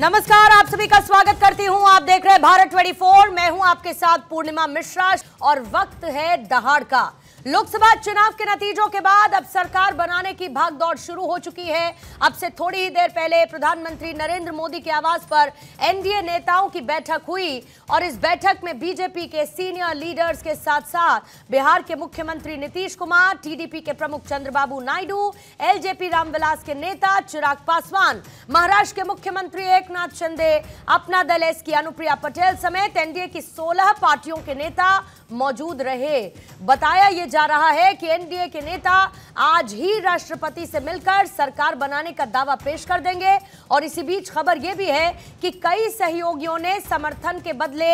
नमस्कार आप सभी का स्वागत करती हूं आप देख रहे हैं भारत 24 मैं हूं आपके साथ पूर्णिमा मिश्रा और वक्त है दहाड़ का लोकसभा चुनाव के नतीजों के बाद अब सरकार बनाने की भागदौड़ शुरू हो चुकी है अब से थोड़ी ही देर पहले प्रधानमंत्री नरेंद्र मोदी के आवास पर एनडीए नेताओं की बैठक हुई और इस बैठक में बीजेपी के सीनियर लीडर्स के साथ साथ बिहार के मुख्यमंत्री नीतीश कुमार टीडीपी के प्रमुख चंद्रबाबू नायडू एलजेपी रामविलास के नेता चिराग पासवान महाराष्ट्र के मुख्यमंत्री एक शिंदे अपना दल एस की अनुप्रिया पटेल समेत एनडीए की सोलह पार्टियों के नेता मौजूद रहे बताया ये जा रहा है कि एनडीए के नेता आज ही राष्ट्रपति से मिलकर सरकार बनाने का दावा पेश कर देंगे और इसी बीच खबर यह भी है कि कई सहयोगियों ने समर्थन के बदले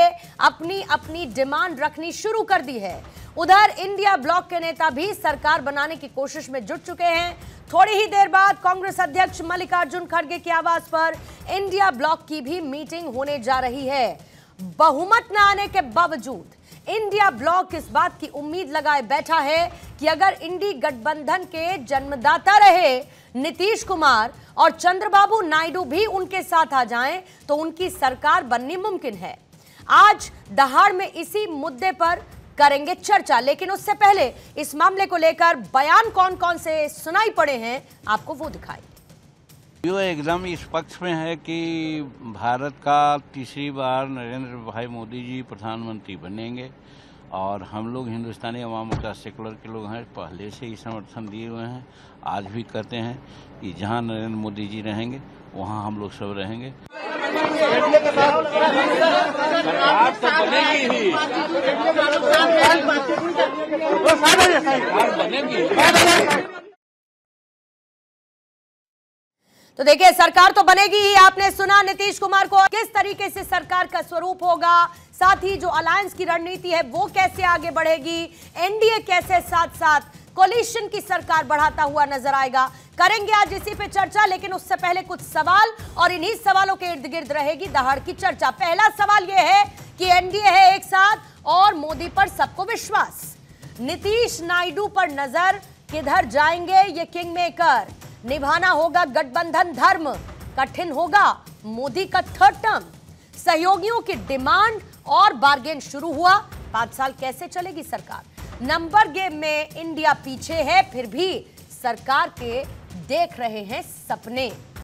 अपनी अपनी डिमांड रखनी शुरू कर दी है उधर इंडिया ब्लॉक के नेता भी सरकार बनाने की कोशिश में जुट चुके हैं थोड़ी ही देर बाद कांग्रेस अध्यक्ष मल्लिकार्जुन खड़गे की आवाज पर इंडिया ब्लॉक की भी मीटिंग होने जा रही है बहुमत न आने के बावजूद इंडिया ब्लॉक इस बात की उम्मीद लगाए बैठा है कि अगर इंडी गठबंधन के जन्मदाता रहे नीतीश कुमार और चंद्रबाबू नायडू भी उनके साथ आ जाएं तो उनकी सरकार बननी मुमकिन है आज दहाड़ में इसी मुद्दे पर करेंगे चर्चा लेकिन उससे पहले इस मामले को लेकर बयान कौन कौन से सुनाई पड़े हैं आपको वो दिखाई यू एकदम इस पक्ष में है कि भारत का तीसरी बार नरेंद्र भाई मोदी जी प्रधानमंत्री बनेंगे और हम लोग हिंदुस्तानी अवाम का सेकुलर के लोग हैं पहले से ही समर्थन दिए हुए हैं आज भी कहते हैं कि जहां नरेंद्र मोदी जी रहेंगे वहां हम लोग सब रहेंगे तो देखिए सरकार तो बनेगी ही आपने सुना नीतीश कुमार को किस तरीके से सरकार का स्वरूप होगा साथ ही जो अलायंस की रणनीति है वो कैसे आगे बढ़ेगी एनडीए कैसे साथ साथ कोलिशन की सरकार बढ़ाता हुआ नजर आएगा करेंगे आज इसी पे चर्चा लेकिन उससे पहले कुछ सवाल और इन्हीं सवालों के इर्द गिर्द रहेगी दहाड़ की चर्चा पहला सवाल यह है कि एनडीए है एक साथ और मोदी पर सबको विश्वास नीतीश नायडू पर नजर किधर जाएंगे ये किंग मेकर निभाना होगा गठबंधन धर्म कठिन होगा मोदी का थर्ड टर्म सहयोगियों की डिमांड और बार्गेन शुरू हुआ पांच साल कैसे चलेगी सरकार नंबर गेम में इंडिया पीछे है फिर भी सरकार के देख रहे हैं सपने